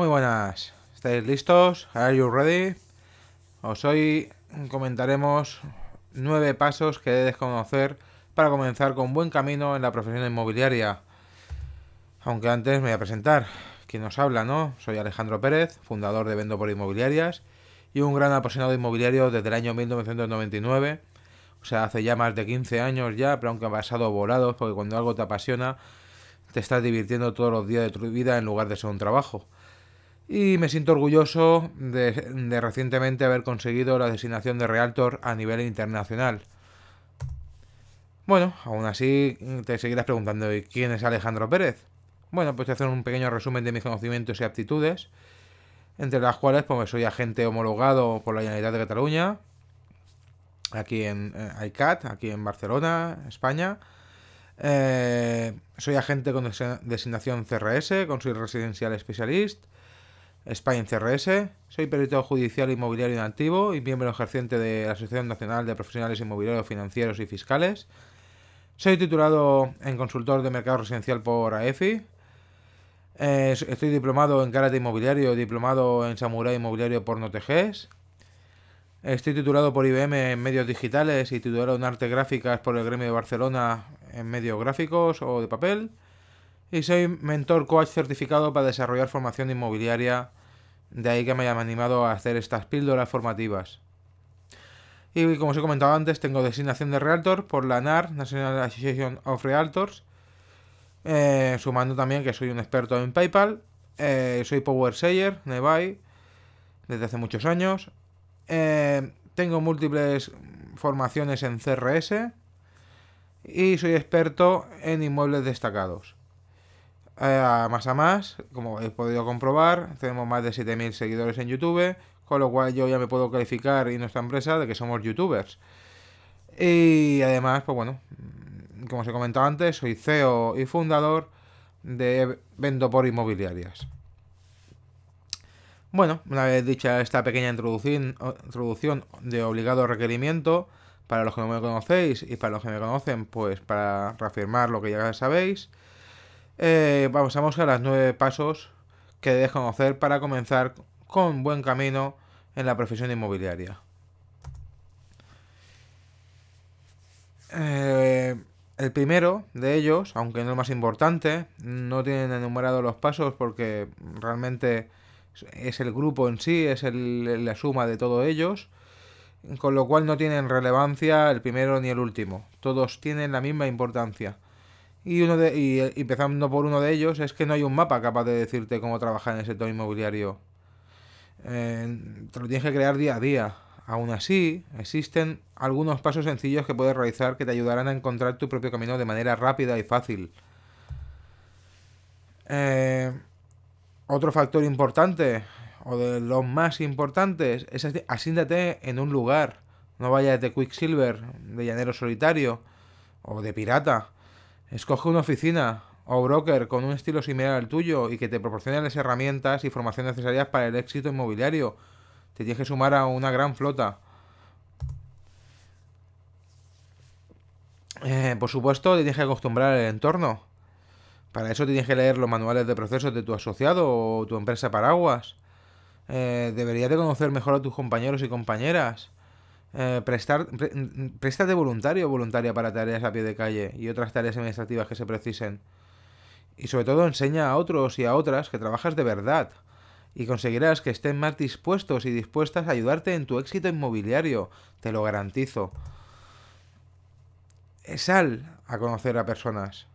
Muy buenas, ¿estáis listos? ¿Are you ready? Os hoy comentaremos nueve pasos que debes conocer para comenzar con buen camino en la profesión inmobiliaria. Aunque antes me voy a presentar. Quien nos habla, ¿no? Soy Alejandro Pérez, fundador de Vendo por Inmobiliarias y un gran apasionado de inmobiliario desde el año 1999. O sea, hace ya más de 15 años ya, pero aunque ha pasado volados, porque cuando algo te apasiona, te estás divirtiendo todos los días de tu vida en lugar de ser un trabajo y me siento orgulloso de, recientemente haber conseguido la designación de Realtor a nivel internacional. Bueno, aún así te seguirás preguntando quién es Alejandro Pérez? Bueno, pues te hacer un pequeño resumen de mis conocimientos y aptitudes, entre las cuales pues soy agente homologado por la Generalitat de Cataluña, aquí en eh, ICAT, aquí en Barcelona, España. Eh, soy agente con designación CRS, con soy residencial specialist. España e en CRS. Soy perito judicial inmobiliario nativo y miembro ejerciente de la Asociación Nacional de Profesionales Inmobiliarios Financieros y Fiscales. Soy titulado en consultor de mercado residencial por AEFI. Eh, estoy diplomado en karate inmobiliario, diplomado en Samurai inmobiliario por Noteges. Estoy titulado por IBM en medios digitales y titulado en artes gráficas por el Gremio de Barcelona en medios gráficos o de papel. Y soy mentor coach certificado para desarrollar formación inmobiliaria. De ahí que me hayan animado a hacer estas píldoras formativas. Y como os he comentado antes, tengo designación de Realtor por la NAR, National Association of Realtors. Eh, sumando también que soy un experto en PayPal. Eh, soy Power Sayer, Nebai, desde hace muchos años. Eh, tengo múltiples formaciones en CRS. Y soy experto en inmuebles destacados. Eh, más a más, como he podido comprobar, tenemos más de 7.000 seguidores en YouTube, con lo cual yo ya me puedo calificar y nuestra empresa de que somos youtubers. Y además, pues bueno, mm, como os he comentado antes, soy CEO y fundador de Vendo por Inmobiliarias. Bueno, una vez dicha esta pequeña introducción de obligado requerimiento, para los que no me conocéis y para los que me conocen, pues para reafirmar lo que ya sabéis, eh, pasamos a las nueve pasos que debes conocer para comenzar con buen camino en la profesión inmobiliaria. Eh, el primero de ellos, aunque no el más importante, no tienen enumerados los pasos porque realmente es el grupo en sí, es la suma de todos ellos, con lo cual no tienen relevancia el primero ni el último. Todos tienen la misma importancia. Y, uno de, y empezando por uno de ellos, es que no hay un mapa capaz de decirte cómo trabajar en el sector inmobiliario. te lo tienes que crear día a día. Aún así, existen algunos pasos sencillos que puedes realizar que te ayudarán a encontrar tu propio camino de manera rápida y fácil. Eh, otro factor importante, o de los más importantes, es asíndate en un lugar. No vayas de Quicksilver, de llanero solitario o de pirata. Escoge una oficina o broker con un estilo similar al tuyo y que te proporcione las herramientas y formación necesarias para el éxito inmobiliario. Te tienes que sumar a una gran flota. Eh, por supuesto, te tienes que acostumbrar al entorno. Para eso tienes que leer los manuales de procesos de tu asociado o tu empresa paraguas. Eh, deberías de conocer mejor a tus compañeros y compañeras. Eh, prestar, voluntario o voluntaria para tareas a pie de calle y otras tareas administrativas que se precisen. Y sobre todo enseña a otros y a otras que trabajas de verdad y conseguirás que estén más dispuestos y dispuestas a ayudarte en tu éxito inmobiliario, te lo garantizo. Sal a conocer a personas.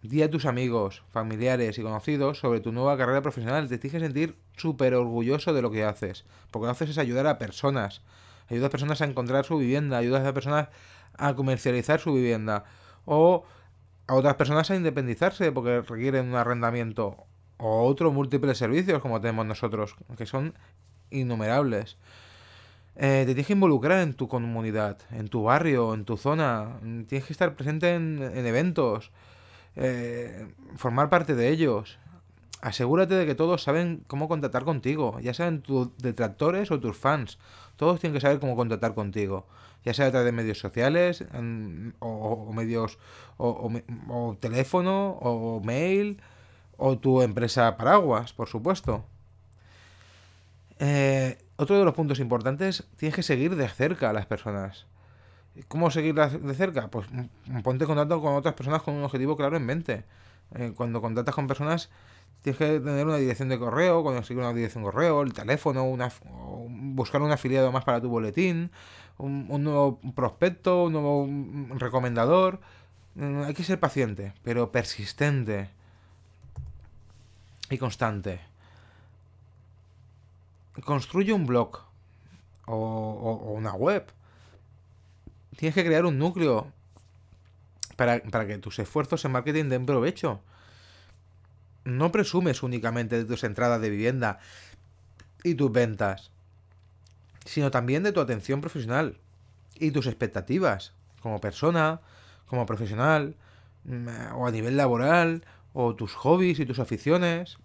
Di a tus amigos, familiares y conocidos sobre tu nueva carrera profesional. Te tienes que sentir súper orgulloso de lo que haces, porque lo haces es ayudar a personas ayudas a personas a encontrar su vivienda, ayudas a personas a comercializar su vivienda o a otras personas a independizarse porque requieren un arrendamiento o otros múltiples servicios como tenemos nosotros, que son innumerables. Eh, te tienes que involucrar en tu comunidad, en tu barrio, en tu zona. Tienes que estar presente en, eventos, eh, formar parte de ellos asegúrate de que todos saben cómo contactar contigo, ya sean tus detractores o tus fans. Todos tienen que saber cómo contactar contigo, ya sea a través de medios sociales, o, medios, o, teléfono, o mail, o tu empresa paraguas, por supuesto. Eh, otro de los puntos importantes, tienes que seguir de cerca a las personas. ¿Cómo seguir de cerca? Pues mm, ponte en contacto con otras personas con un objetivo claro en mente. Eh, cuando contactas con personas, Tienes que tener una dirección de correo, conseguir una dirección de correo, el teléfono, buscar un afiliado más para tu boletín, un, nuevo prospecto, un nuevo recomendador. Mm, hay que ser paciente, pero persistente y constante. Construye un blog o, o una web. Tienes que crear un núcleo para que tus esfuerzos en marketing den provecho no presumes únicamente de tus entradas de vivienda y tus ventas, sino también de tu atención profesional y tus expectativas como persona, como profesional, mm, o a nivel laboral, o tus hobbies y tus aficiones,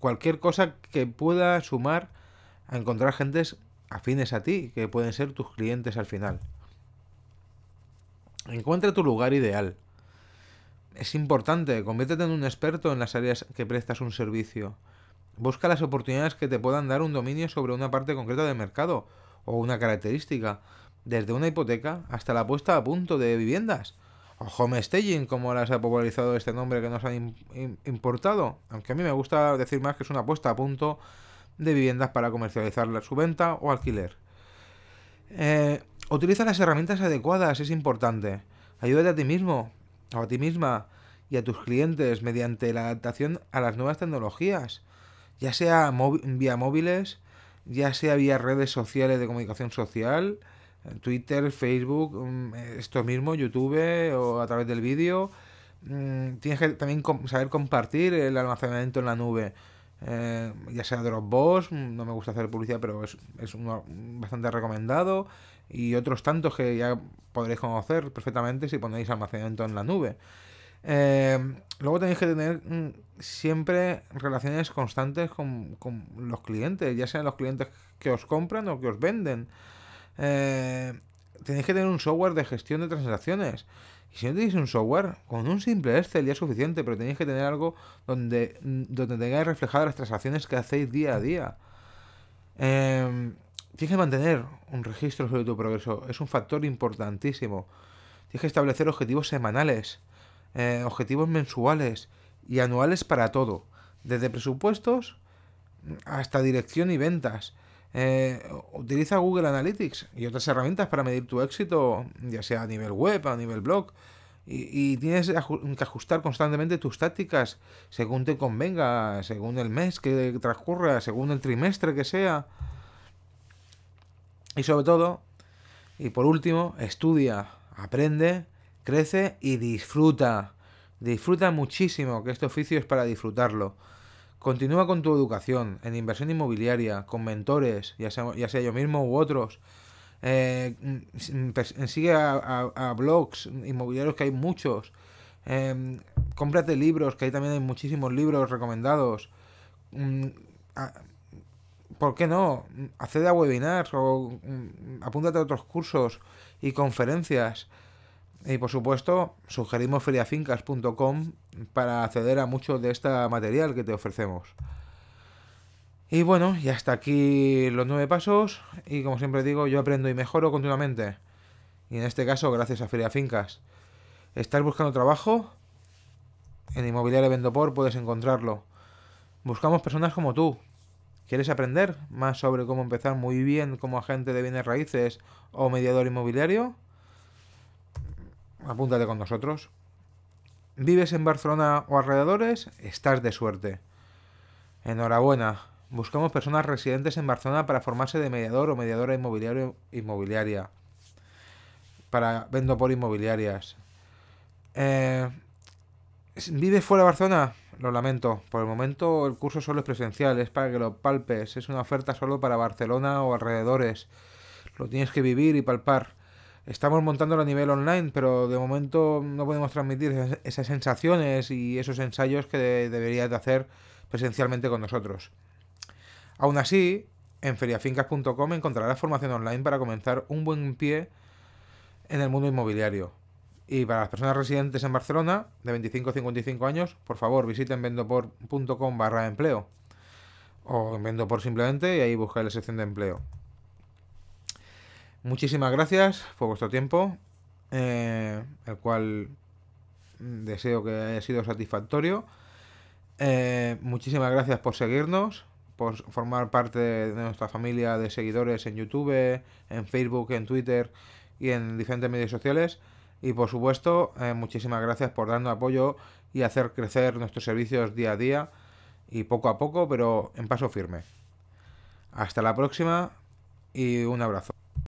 cualquier cosa que pueda sumar a encontrar gentes afines a ti, que pueden ser tus clientes al final. Encuentra tu lugar ideal es importante, conviértete en un experto en las áreas que prestas un servicio. Busca las oportunidades que te puedan dar un dominio sobre una parte concreta del mercado o una característica, desde una hipoteca hasta la puesta a punto de viviendas, o home staging como las ha popularizado este nombre que nos han importado, aunque a mí me gusta decir más que es una puesta a punto de viviendas para comercializar su venta o alquiler. Eh, utiliza las herramientas adecuadas, es importante. Ayúdate a ti mismo, a ti misma y a tus clientes mediante la adaptación a las nuevas tecnologías, ya sea vía móviles, ya sea vía redes sociales de comunicación social, Twitter, Facebook, mm, esto mismo, YouTube o a través del vídeo. Mm, tienes que también saber compartir el almacenamiento en la nube. Eh, ya sea Dropbox, no me gusta hacer publicidad, pero es, uno bastante recomendado, y otros tantos que ya podréis conocer perfectamente si ponéis almacenamiento en la nube. Eh, luego tenéis que tener mm, siempre relaciones constantes con, con, los clientes, ya sean los clientes que os compran o que os venden. Eh, tenéis que tener un software de gestión de transacciones. Y si no tenéis un software, con un simple Excel ya es suficiente, pero tenéis que tener algo donde, donde tengáis reflejadas las transacciones que hacéis día a día. Em, tienes que mantener un registro sobre tu progreso, es un factor importantísimo. Tienes que establecer objetivos semanales, eh, objetivos mensuales y anuales para todo, desde presupuestos hasta dirección y ventas. Eh, utiliza Google Analytics y otras herramientas para medir tu éxito, ya sea a nivel web, a nivel blog. Y, y, tienes que ajustar constantemente tus tácticas según te convenga, según el mes que transcurra, según el trimestre que sea. Y sobre todo, y por último, estudia, aprende, crece y disfruta. Disfruta muchísimo, que este oficio es para disfrutarlo. Continúa con tu educación en inversión inmobiliaria, con mentores, ya sea, ya sea yo mismo u otros. Eh, mm, mm, mm, sigue a, blogs inmobiliarios que hay muchos. Em, cómprate libros, que ahí también hay muchísimos libros recomendados. ¿Por qué no? Accede a webinars o apúntate a otros cursos y conferencias. Y por supuesto, sugerimos feriafincas.com para acceder a mucho de este material que te ofrecemos. Y bueno, ya hasta aquí los nueve pasos. Y como siempre digo, yo aprendo y mejoro continuamente. Y en este caso, gracias a Feria Fincas. ¿Estás buscando trabajo? En Inmobiliaria Vendopor puedes encontrarlo. Buscamos personas como tú. ¿Quieres aprender más sobre cómo empezar muy bien como agente de bienes raíces o mediador inmobiliario? Apúntate con nosotros vives en Barcelona o alrededores, estás de suerte. Enhorabuena. Buscamos personas residentes en Barcelona para formarse de mediador o mediadora inmobiliario, inmobiliaria. Para vendo por inmobiliarias. Eh, ¿Vives fuera de Barcelona? Lo lamento. Por el momento el curso solo es presencial, es para que lo palpes. Es una oferta solo para Barcelona o alrededores. Lo tienes que vivir y palpar. Estamos montando a nivel online, pero de momento no podemos transmitir esas sensaciones y esos ensayos que deberías de hacer presencialmente con nosotros. Aún así, en feriafincas.com encontrarás formación online para comenzar un buen pie en el mundo inmobiliario. Y para las personas residentes en Barcelona, de 25 a 55 años, por favor visiten vendopor.com barra empleo. O en vendopor simplemente y ahí busca la sección de empleo. Muchísimas gracias por vuestro tiempo, eh, el cual deseo que haya sido satisfactorio. Eh, muchísimas gracias por seguirnos, por formar parte de nuestra familia de seguidores en YouTube, en Facebook, en Twitter y en diferentes medios sociales. Y por supuesto, eh, muchísimas gracias por darnos apoyo y hacer crecer nuestros servicios día a día y poco a poco, pero en paso firme. Hasta la próxima y un abrazo.